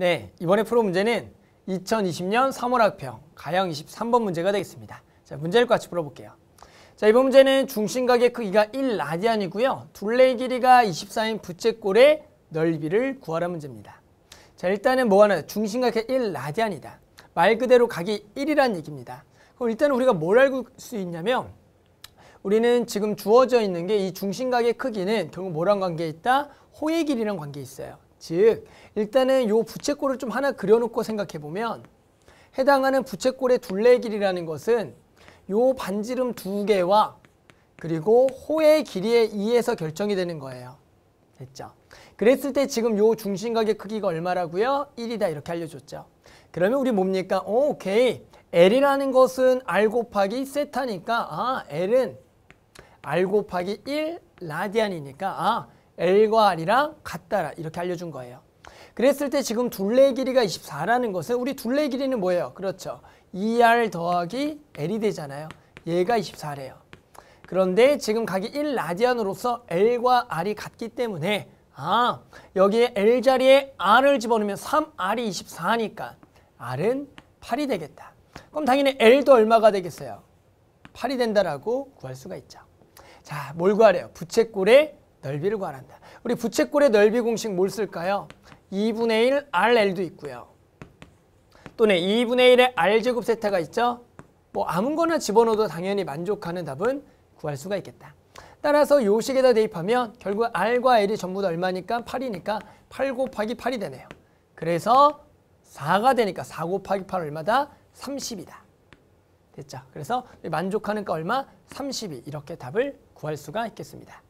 네, 이번에 프로 문제는 2020년 3월 학평 가형 23번 문제가 되겠습니다. 자, 문제를 같이 풀어볼게요. 자, 이번 문제는 중심각의 크기가 1라디안이고요. 둘레의 길이가 24인 부채꼴의 넓이를 구하라 문제입니다. 자, 일단은 뭐하나 중심각의 1라디안이다. 말 그대로 각이 1이라는 얘기입니다. 그럼 일단은 우리가 뭘 알고 수 있냐면 우리는 지금 주어져 있는 게 이 중심각의 크기는 결국 뭐랑 관계 있다? 호의 길이랑 관계 있어요. 즉 일단은 요 부채꼴을 좀 하나 그려놓고 생각해보면 해당하는 부채꼴의 둘레의 길이라는 것은 요 반지름 두 개와 그리고 호의 길이에 의해서 결정이 되는 거예요. 됐죠? 그랬을 때 지금 요 중심각의 크기가 얼마라고요? 1이다 이렇게 알려줬죠. 그러면 우리 뭡니까? 오, 어, 오케이. L이라는 것은 R 곱하기 세타니까 아 L은 R 곱하기 1 라디안이니까 아 L과 R이랑 같다 이렇게 알려준 거예요. 그랬을 때 지금 둘레의 길이가 24라는 것은 우리 둘레의 길이는 뭐예요? 그렇죠. 2R e 더하기 L이 되잖아요. 얘가 24래요. 그런데 지금 각이 1라디안으로서 L과 R이 같기 때문에 아 여기에 L 자리에 R을 집어넣으면 3R이 24니까 R은 8이 되겠다. 그럼 당연히 L도 얼마가 되겠어요? 8이 된다라고 구할 수가 있죠. 자, 뭘 구하래요? 부채꼴의 넓이를 구한다. 우리 부채꼴의 넓이 공식 뭘 쓸까요? 2분의 1 RL도 있고요. 또는 2분의 1의 R제곱 세타가 있죠. 뭐 아무거나 집어넣어도 당연히 만족하는 답은 구할 수가 있겠다. 따라서 요식에다 대입하면 결국 R과 L이 전부 다 얼마니까 8이니까 8 곱하기 8이 되네요. 그래서 4가 되니까 4 곱하기 8 얼마다? 30이다. 됐죠? 그래서 만족하는 거 얼마? 32 이렇게 답을 구할 수가 있겠습니다.